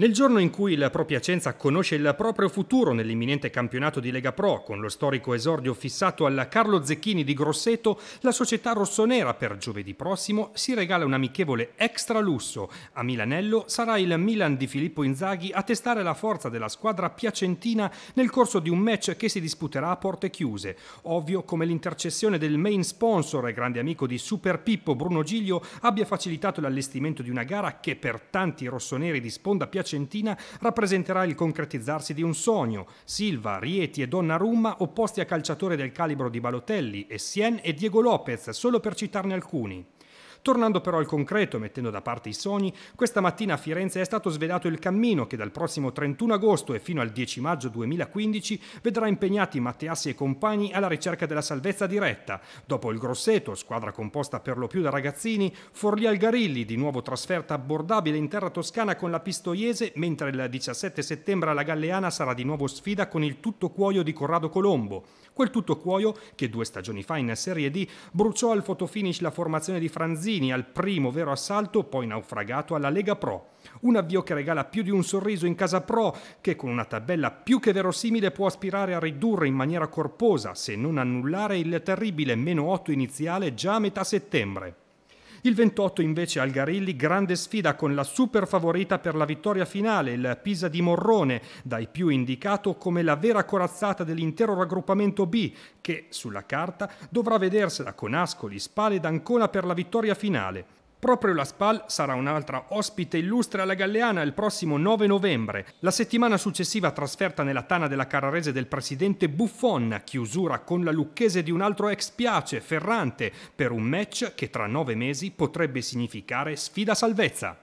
Nel giorno in cui la Pro Piacenza conosce il proprio futuro nell'imminente campionato di Lega Pro, con lo storico esordio fissato alla Carlo Zecchini di Grosseto, la società rossonera per giovedì prossimo si regala un amichevole extra lusso. A Milanello sarà il Milan di Filippo Inzaghi a testare la forza della squadra piacentina nel corso di un match che si disputerà a porte chiuse. Ovvio come l'intercessione del main sponsor e grande amico di Super Pippo Bruno Giglio abbia facilitato l'allestimento di una gara che per tanti rossoneri di sponda piacentina piacentina rappresenterà il concretizzarsi di un sogno. Silva, Rieti e Donnarumma opposti a calciatori del calibro di Balotelli, Essien e Diego Lopez, solo per citarne alcuni. Tornando però al concreto, mettendo da parte i sogni, questa mattina a Firenze è stato svelato il cammino che dal prossimo 31 agosto e fino al 10 maggio 2015 vedrà impegnati Matteassi e compagni alla ricerca della salvezza diretta. Dopo il Grosseto, squadra composta per lo più da ragazzini, Forlì Algarilli, di nuovo trasferta abbordabile in terra toscana con la Pistoiese, mentre il 17 settembre alla Galleana sarà di nuovo sfida con il tutto cuoio di Corrado Colombo. Quel tutto cuoio che due stagioni fa in Serie D bruciò al fotofinish la formazione di Franzini Mazzini al primo vero assalto, poi naufragato alla Lega Pro. Un avvio che regala più di un sorriso in casa Pro, che con una tabella più che verosimile può aspirare a ridurre in maniera corposa, se non annullare, il terribile meno 8 iniziale già a metà settembre. Il 28 invece al Garilli, grande sfida con la super favorita per la vittoria finale, il Pisa di Morrone, dai più indicato come la vera corazzata dell'intero raggruppamento B, che sulla carta dovrà vedersela con Ascoli, Spale ed Ancona per la vittoria finale. Proprio la SPAL sarà un'altra ospite illustre alla Galleana il prossimo 9 novembre. La settimana successiva trasferta nella tana della Carrarese del presidente Buffon, chiusura con la lucchese di un altro ex piace, Ferrante, per un match che tra nove mesi potrebbe significare sfida salvezza.